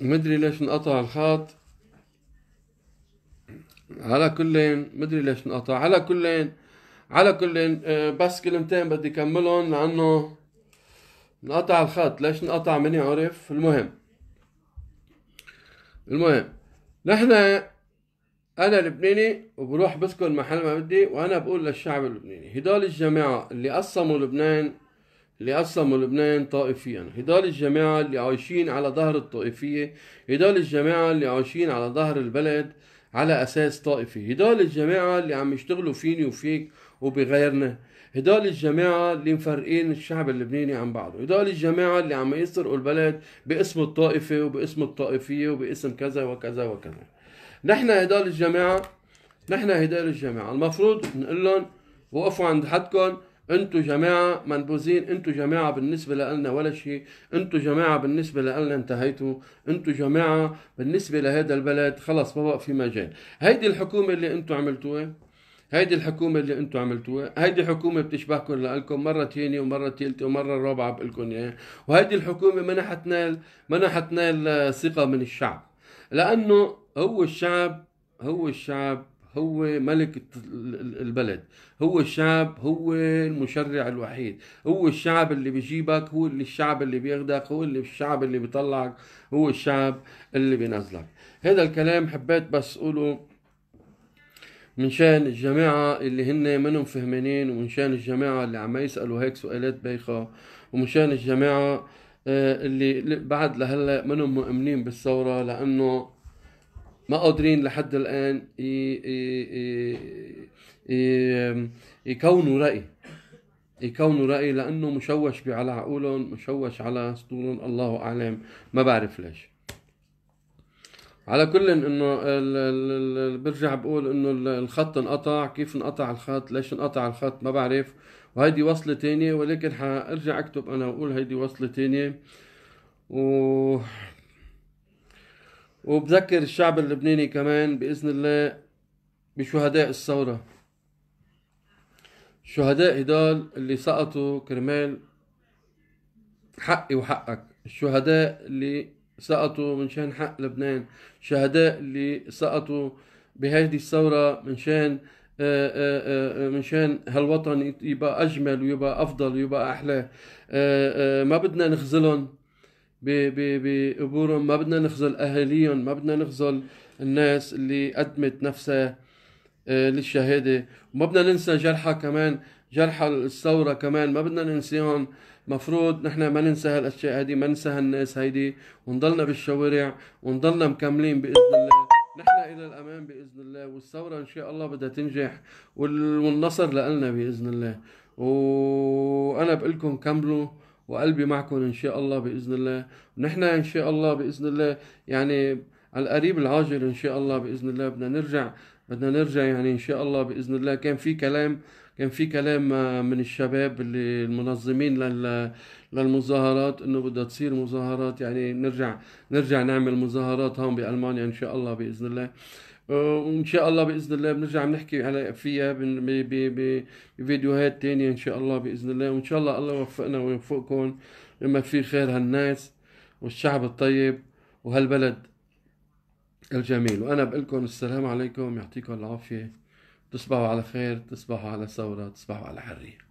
مدري ليش انقطع الخط على كلين مدري ليش انقطع على كلين على كلين آه، بس كلمتين بدي كملهم لانه انقطع الخط ليش انقطع مني عرف المهم المهم نحن انا لبناني وبروح بسكن محل ما بدي وانا بقول للشعب اللبناني هدول الجماعه اللي قسموا لبنان اللي قسموا لبنان طائفيا هدول الجماعة اللي عايشين على ظهر الطائفية هدول الجماعة اللي عايشين على ظهر البلد على أساس طائفي هدول الجماعة اللي عم يشتغلوا فيني وفيك وبغيرنا هدول الجماعة اللي مفرقين الشعب اللبناني عن بعضه هدول الجماعة اللي عم يسرقوا البلد باسم الطائفة وباسم الطائفية وباسم كذا وكذا وكذا نحن هدول الجماعة نحن هدول الجماعة المفروض نقول لهم وقفوا عند حدكم انتوا جماعه منبوذين انتوا جماعه بالنسبه لنا ولا شيء انتوا جماعه بالنسبه لنا انتهيتوا انتوا جماعه بالنسبه لهذا البلد خلص ما بقى في مجال هيدي الحكومه اللي انتوا عملتوها هيدي الحكومة اللي انتم عملتوها، هيدي حكومة بتشبهكم لألكم مرة ثانية ومرة ثالثة ومرة رابعة بقلكم اياها، وهيدي الحكومة منحتنا منحتنا منحت ثقة من الشعب، لأنه هو الشعب هو الشعب هو ملك البلد هو الشعب هو المشرع الوحيد هو الشعب اللي بيجيبك هو اللي الشعب اللي بياخدك هو اللي الشعب اللي بيطلعك هو الشعب اللي بينزلك هذا الكلام حبيت بس اقوله من شان الجماعة اللي هن منهم فهمانين ومن شان الجماعة اللي عم يسألوا هيك سؤالات بايخة ومن شان الجماعة آه، اللي بعد لهلا منهم مؤمنين بالثورة لأنه ما قادرين لحد الان يكونوا راي يكونوا راي لانه مشوش على عقولهم مشوش على سطورهم الله اعلم ما بعرف ليش على كل انه برجع بقول انه الخط انقطع كيف انقطع الخط ليش انقطع الخط ما بعرف وهيدي وصلة تانية ولكن حارجع اكتب انا واقول هيدي وصلة تانية و وبذكر الشعب اللبناني كمان باذن الله بشهداء الثوره شهداء هدول اللي سقطوا كرمال حقي وحقك الشهداء اللي سقطوا من شان حق لبنان الشهداء اللي سقطوا بهذه الثورة من شان آه، آه، آه، من شان هالوطن يبقى أجمل ويبقى أفضل ويبقى أحلى ما بدنا نخزلهم بقبورهم ما بدنا نخذل اهاليهم ما بدنا نخذل الناس اللي قدمت نفسها آه، للشهاده وما بدنا ننسى جرحى كمان جرحى الثوره كمان ما بدنا ننسيهم مفروض نحن ما ننسى هالاشياء هذه ما ننسى هالناس هيدي ونضلنا بالشوارع ونضلنا مكملين باذن الله نحن الى الامام باذن الله والثوره ان شاء الله بدها تنجح والنصر لنا باذن الله وانا بقول لكم كملوا وقلبي معكم ان شاء الله باذن الله ونحن ان شاء الله باذن الله يعني على القريب العاجل ان شاء الله باذن الله بدنا نرجع بدنا نرجع يعني ان شاء الله باذن الله كان في كلام كان في كلام آه، من الشباب اللي المنظمين لل للمظاهرات انه بدها تصير مظاهرات يعني نرجع نرجع نعمل مظاهرات هون بالمانيا ان شاء الله باذن الله آه، وان شاء الله باذن الله بنرجع بنحكي على فيها بفيديوهات ثانيه ان شاء الله باذن الله وان شاء الله الله يوفقنا ويوفقكم لما في خير هالناس والشعب الطيب وهالبلد الجميل وانا بقول لكم السلام عليكم يعطيكم العافيه تصبحوا على خير تصبحوا على ثورة تصبحوا على حرية